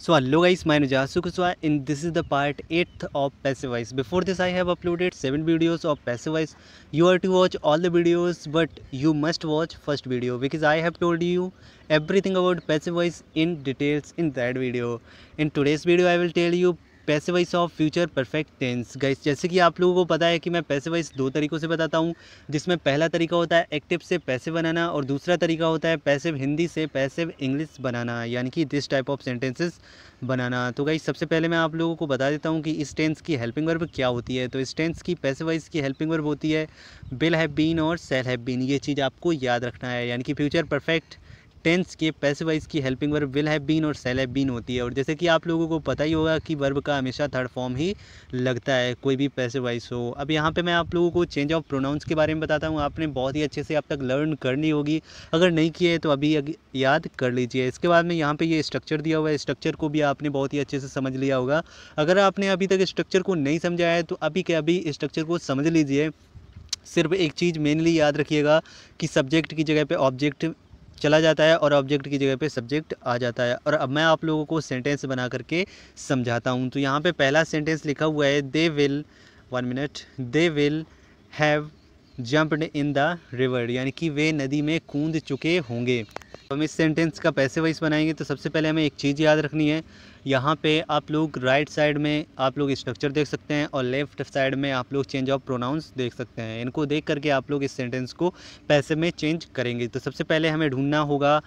So hello guys, my name is Jasu Kuswa and this is the part 8th of Passivewise. Before this I have uploaded 7 videos of Passivewise. You are to watch all the videos but you must watch first video because I have told you everything about Passivewise in details in that video. In today's video I will tell you passive voice of future perfect tense guys जैसे कि आप लोगों को पता है कि मैं पैसे वाइस दो तरीक़ों से बताता हूँ जिसमें पहला तरीका होता है एक्टिव से पैसे बनाना और दूसरा तरीका होता है पैसिव हिंदी से पैसिव इंग्लिश बनाना यानी कि दिस टाइप ऑफ सेंटेंसेस बनाना तो गाइस सबसे पहले मैं आप लोगों को बता देता हूँ कि इस टेंस की हेल्पिंग वर्ब क्या होती है तो इस टेंस की पैसे वाइस की हेल्पिंग वर्ब होती है बिल हैव बीन और सेल हैव बीन ये चीज़ आपको याद रखना है यानी कि फ्यूचर परफेक्ट टेंस के पैसे वाइज की helping verb will have been और सेल हैव बीन होती है और जैसे कि आप लोगों को पता ही होगा कि वर्ब का हमेशा थर्ड फॉर्म ही लगता है कोई भी पैसे वाइज हो अब यहाँ पे मैं आप लोगों को चेंज ऑफ प्रोनाउंस के बारे में बताता हूँ आपने बहुत ही अच्छे से अब तक लर्न करनी होगी अगर नहीं किए तो अभी याद कर लीजिए इसके बाद में यहाँ पर ये स्ट्रक्चर दिया हुआ है स्ट्रक्चर को भी आपने बहुत ही अच्छे से समझ लिया होगा अगर आपने अभी तक स्ट्रक्चर को नहीं समझाया है तो अभी के अभी स्ट्रक्चर को समझ लीजिए सिर्फ एक चीज़ मेनली याद रखिएगा कि सब्जेक्ट की जगह पे ऑब्जेक्ट चला जाता है और ऑब्जेक्ट की जगह पे सब्जेक्ट आ जाता है और अब मैं आप लोगों को सेंटेंस बना करके समझाता हूँ तो यहाँ पे पहला सेंटेंस लिखा हुआ है they will one minute they will have jumped in the river यानी कि वे नदी में कूद चुके होंगे तो हम इस सेंटेंस का पैसे वाइज बनाएंगे तो सबसे पहले हमें एक चीज़ याद रखनी है यहाँ पे आप लोग राइट साइड में आप लोग स्ट्रक्चर देख सकते हैं और लेफ्ट साइड में आप लोग चेंज ऑफ प्रोनाउंस देख सकते हैं इनको देख करके आप लोग इस सेंटेंस को पैसे में चेंज करेंगे तो सबसे पहले हमें ढूंढना होगा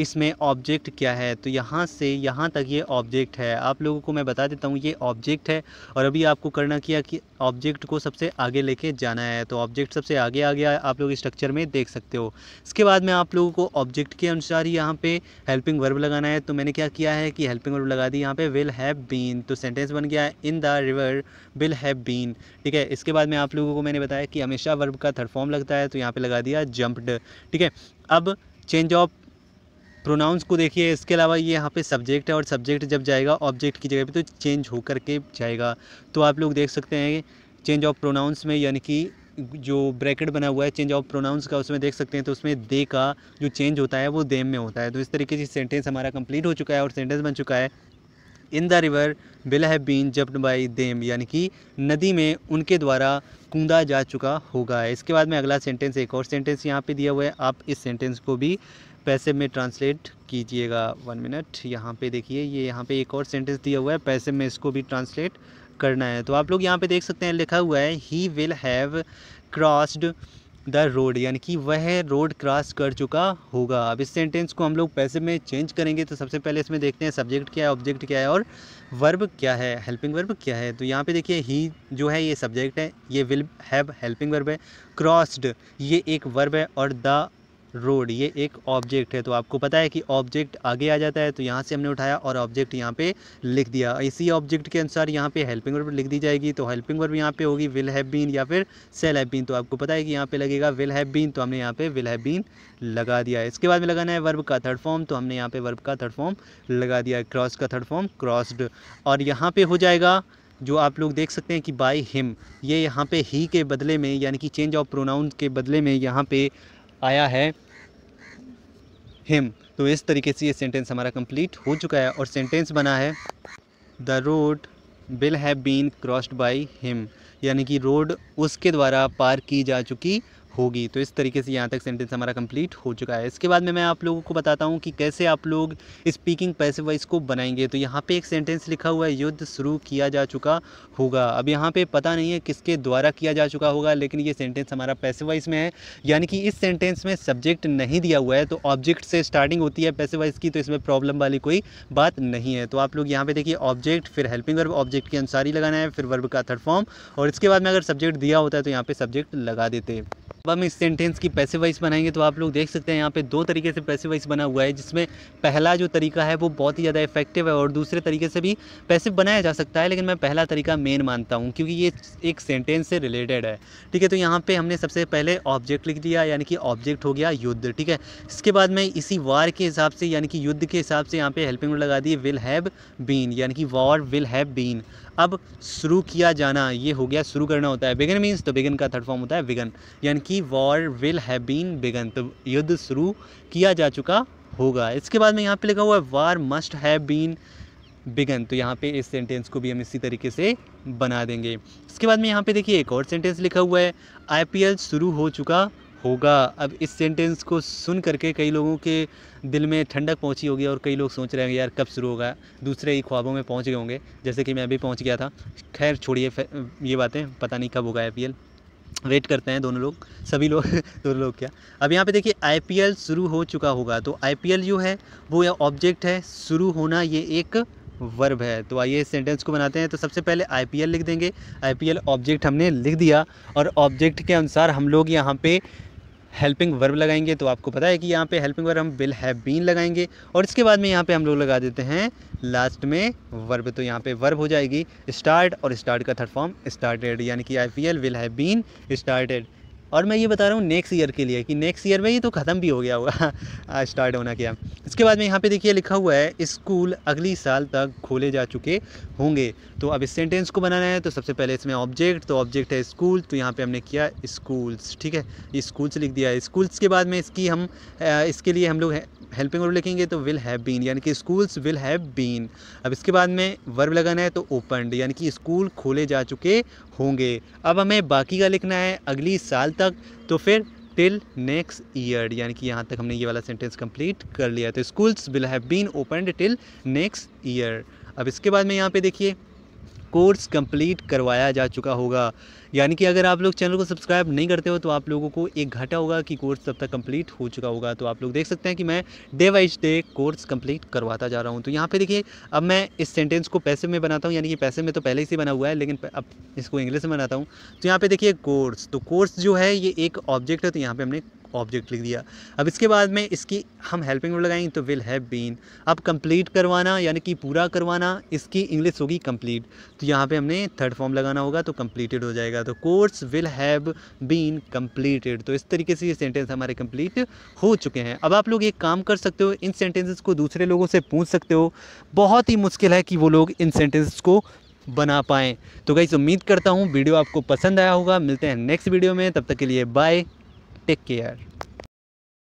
इसमें ऑब्जेक्ट क्या है तो यहाँ से यहाँ तक ये ऑब्जेक्ट है आप लोगों को मैं बता देता हूँ ये ऑब्जेक्ट है और अभी आपको करना किया कि ऑब्जेक्ट को सबसे आगे लेके जाना है तो ऑब्जेक्ट सबसे आगे आ गया आप लोग स्ट्रक्चर में देख सकते हो इसके बाद में आप लोगों को ऑब्जेक्ट के अनुसार ही यहाँ पर हेल्पिंग वर्ब लगाना है तो मैंने क्या किया है कि हेल्पिंग वर्ब लगा दी यहाँ पर विल हैव बीन तो सेंटेंस बन गया है in the river will have been ठीक है इसके बाद में आप लोगों को मैंने बताया कि हमेशा वर्ब का थर्ड फॉर्म लगता है तो यहाँ पर लगा दिया जम्पड ठीक है अब चेंज ऑफ प्रोनाउंस को देखिए इसके अलावा ये यहाँ पे सब्जेक्ट है और सब्जेक्ट जब जाएगा ऑब्जेक्ट की जगह पे तो चेंज होकर के जाएगा तो आप लोग देख सकते हैं चेंज ऑफ प्रोनाउंस में यानी कि जो ब्रैकेट बना हुआ है चेंज ऑफ प्रोनाउंस का उसमें देख सकते हैं तो उसमें दे का जो चेंज होता है वो देम में होता है तो इस तरीके से सेंटेंस हमारा कंप्लीट हो चुका है और सेंटेंस बन चुका है in the river will have been jumped by them यानी कि नदी में उनके द्वारा कूदा जा चुका होगा इसके बाद में अगला सेंटेंस एक और सेंटेंस यहाँ पे दिया हुआ है आप इस सेंटेंस को भी पैसे में ट्रांसलेट कीजिएगा वन मिनट यहाँ पे देखिए ये यहाँ पे एक और सेंटेंस दिया हुआ है पैसे में इसको भी ट्रांसलेट करना है तो आप लोग यहाँ पे देख सकते हैं लिखा हुआ है he will have crossed the road यानी कि वह रोड क्रॉस कर चुका होगा अब इस सेंटेंस को हम लोग पैसे में चेंज करेंगे तो सबसे पहले इसमें देखते हैं सब्जेक्ट क्या है ऑब्जेक्ट क्या है और वर्ब क्या है हेल्पिंग वर्ब क्या है तो यहाँ पे देखिए ही जो है ये सब्जेक्ट है ये विल हैव हेल्पिंग वर्ब है क्रॉस्ड ये एक वर्ब है और द रोड ये एक ऑब्जेक्ट है तो आपको पता है कि ऑब्जेक्ट आगे आ जाता है तो यहाँ से हमने उठाया और ऑब्जेक्ट यहाँ पे लिख दिया इसी ऑब्जेक्ट के अनुसार यहाँ पे हेल्पिंग वर्ब लिख दी जाएगी तो हेल्पिंग वर्ब यहाँ पे होगी विल हैव बीन या फिर सेल हैव बीन तो आपको पता है कि यहाँ पे लगेगा विल हैव बीन तो हमने यहाँ पे विल हैव बीन लगा दिया इसके बाद में लगाना है वर्ब का थर्ड फॉर्म तो हमने यहाँ पे वर्ब का थर्ड फॉर्म लगा दिया क्रॉस का थर्ड फॉर्म क्रॉस्ड और यहाँ पे हो जाएगा जो आप लोग देख सकते हैं कि बाई हिम ये यहाँ पे ही के बदले में यानी कि चेंज ऑफ प्रोनाउन के बदले में यहाँ पे आया है हिम तो इस तरीके से ये सेंटेंस हमारा कंप्लीट हो चुका है और सेंटेंस बना है the road will have been crossed by him यानी कि रोड उसके द्वारा पार की जा चुकी होगी तो इस तरीके से यहाँ तक सेंटेंस हमारा कंप्लीट हो चुका है इसके बाद में मैं आप लोगों को बताता हूँ कि कैसे आप लोग स्पीकिंग पैसे वाइज को बनाएंगे तो यहाँ पे एक सेंटेंस लिखा हुआ है युद्ध शुरू किया जा चुका होगा अब यहाँ पे पता नहीं है किसके द्वारा किया जा चुका होगा लेकिन ये सेंटेंस हमारा पैसे वाइज में है यानी कि इस सेंटेंस में सब्जेक्ट नहीं दिया हुआ है तो ऑब्जेक्ट से स्टार्टिंग होती है पैसे वाइज की तो इसमें प्रॉब्लम वाली कोई बात नहीं है तो आप लोग यहाँ पर देखिए ऑब्जेक्ट फिर हेल्पिंग वर्ब ऑब्जेक्ट के अनुसार ही लगाना है फिर वर्ब का थर्ड फॉर्म और इसके बाद में अगर सब्जेक्ट दिया होता है तो यहाँ पर सब्जेक्ट लगा देते अब हम इस सेंटेंस की पैसे वाइज बनाएंगे तो आप लोग देख सकते हैं यहाँ पे दो तरीके से पैसे वाइज बना हुआ है जिसमें पहला जो तरीका है वो बहुत ही ज़्यादा इफेक्टिव है और दूसरे तरीके से भी पैसे बनाया जा सकता है लेकिन मैं पहला तरीका मेन मानता हूँ क्योंकि ये एक सेंटेंस से रिलेटेड है ठीक है तो यहाँ पर हमने सबसे पहले ऑब्जेक्ट लिख दिया यानी कि ऑब्जेक्ट हो गया युद्ध ठीक है इसके बाद में इसी वार के हिसाब से यानी कि युद्ध के हिसाब से यहाँ पर हेल्पिंग लगा दी विल हैव बीन यानी कि वॉर विल हैव बीन अब शुरू किया जाना ये हो गया शुरू करना होता है बिगन मीन्स तो बिगन का थर्ड फॉर्म होता है बिगन यानी कि war will have been begin तो युद्ध शुरू किया जा चुका होगा इसके बाद में यहाँ पे लिखा हुआ है war must have been begin तो यहाँ पे इस सेंटेंस को भी हम इसी तरीके से बना देंगे इसके बाद में यहाँ पे देखिए एक और सेंटेंस लिखा हुआ है आईपीएल शुरू हो चुका होगा अब इस सेंटेंस को सुन करके कई लोगों के दिल में ठंडक पहुंची होगी और कई लोग सोच रहे होंगे यार कब शुरू होगा दूसरे ही ख्वाबों में पहुंच गए होंगे जैसे कि मैं अभी पहुंच गया था खैर छोड़िए ये बातें पता नहीं कब होगा आई वेट करते हैं दोनों लोग सभी लोग दोनों लोग क्या अब यहाँ पे देखिए आई शुरू हो चुका होगा तो आई जो है वो यह ऑब्जेक्ट है शुरू होना ये एक वर्ब है तो आइए इस सेंटेंस को बनाते हैं तो सबसे पहले आई लिख देंगे आई ऑब्जेक्ट हमने लिख दिया और ऑब्जेक्ट के अनुसार हम लोग यहाँ पे हेल्पिंग वर्ब लगाएंगे तो आपको पता है कि यहाँ पे हेल्पिंग वर्ब हम बिल हैव बीन लगाएंगे और इसके बाद में यहाँ पे हम लोग लगा देते हैं लास्ट में वर्ब तो यहाँ पे वर्ब हो जाएगी स्टार्ट और स्टार्ट का थर्ड फॉर्म स्टार्टेड यानी कि I P L will have been started और मैं ये बता रहा हूँ नेक्स्ट ईयर के लिए कि नेक्स्ट ईयर में ये तो ख़त्म भी हो गया होगा स्टार्ट होना क्या इसके बाद में यहाँ पे देखिए लिखा हुआ है स्कूल अगली साल तक खोले जा चुके होंगे तो अब इस सेंटेंस को बनाना है तो सबसे पहले इसमें ऑब्जेक्ट तो ऑब्जेक्ट है स्कूल तो यहाँ पर हमने किया स्कूल्स ठीक है ये स्कूल्स लिख दिया है स्कूल्स के बाद में इसकी हम इसके लिए हम लोग हेल्पिंग वर्ब लिखेंगे तो विल हैव बीन यानी कि स्कूल्स विल हैव बीन अब इसके बाद में वर्ब लगाना है तो ओपनड यानी कि स्कूल खोले जा चुके होंगे अब हमें बाकी का लिखना है अगली साल तक तो फिर टिल नेक्स्ट ईयर यानी कि यहाँ तक हमने ये वाला सेंटेंस कंप्लीट कर लिया तो schools will have been opened till next year अब इसके बाद में यहाँ पे देखिए कोर्स कंप्लीट करवाया जा चुका होगा यानी कि अगर आप लोग चैनल को सब्सक्राइब नहीं करते हो तो आप लोगों को एक घाटा होगा कि कोर्स तब तक कंप्लीट हो चुका होगा तो आप लोग देख सकते हैं कि मैं day by day course complete करवाता जा रहा हूँ तो यहाँ पर देखिए अब मैं इस सेंटेंस को पैसे में बनाता हूँ यानी कि पैसे में तो पहले ही से बना हुआ है लेकिन अब इसको इंग्लिश में बनाता हूँ तो यहाँ पर देखिए कोर्स तो कोर्स जो है ये एक ऑब्जेक्ट है तो यहाँ पर हमने ऑब्जेक्ट लिख दिया अब इसके बाद में इसकी हम हेल्पिंग वर्ड लगाएंगे तो विल हैव बीन अब कंप्लीट करवाना यानी कि पूरा करवाना इसकी इंग्लिश होगी कंप्लीट तो यहाँ पे हमने थर्ड फॉर्म लगाना होगा तो कंप्लीटेड हो जाएगा जाएगा तो course will have been completed तो इस तरीके से ये सेंटेंस हमारे कम्प्लीट हो चुके हैं अब आप लोग एक काम कर सकते हो इन सेंटेंसेस को दूसरे लोगों से पूछ सकते हो बहुत ही मुश्किल है कि वो लोग इन सेंटेंसेस को बना पाएँ तो गई उम्मीद करता हूँ वीडियो आपको पसंद आया होगा मिलते हैं नेक्स्ट वीडियो में तब तक के लिए बाय टेक केयर